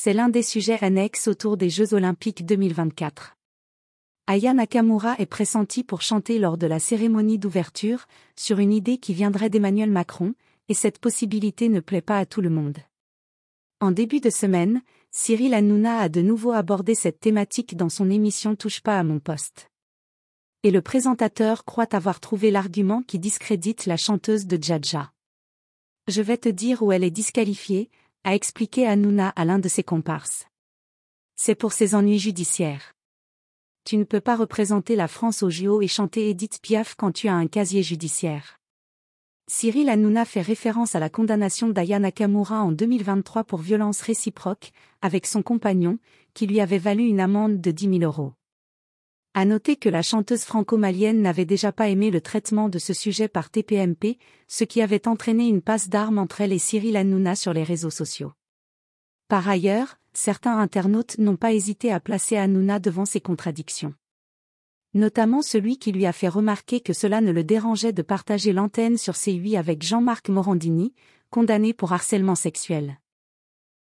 C'est l'un des sujets annexes autour des Jeux Olympiques 2024. Aya Nakamura est pressentie pour chanter lors de la cérémonie d'ouverture, sur une idée qui viendrait d'Emmanuel Macron, et cette possibilité ne plaît pas à tout le monde. En début de semaine, Cyril Hanouna a de nouveau abordé cette thématique dans son émission Touche pas à mon poste. Et le présentateur croit avoir trouvé l'argument qui discrédite la chanteuse de djadja. Je vais te dire où elle est disqualifiée, a expliqué Hanouna à l'un de ses comparses. C'est pour ses ennuis judiciaires. Tu ne peux pas représenter la France au JO et chanter Edith Piaf quand tu as un casier judiciaire. Cyril Hanouna fait référence à la condamnation d'Aya Nakamura en 2023 pour violence réciproque, avec son compagnon, qui lui avait valu une amende de 10 000 euros. À noter que la chanteuse franco-malienne n'avait déjà pas aimé le traitement de ce sujet par TPMP, ce qui avait entraîné une passe d'armes entre elle et Cyril Hanouna sur les réseaux sociaux. Par ailleurs, certains internautes n'ont pas hésité à placer Hanouna devant ses contradictions. Notamment celui qui lui a fait remarquer que cela ne le dérangeait de partager l'antenne sur C8 avec Jean-Marc Morandini, condamné pour harcèlement sexuel.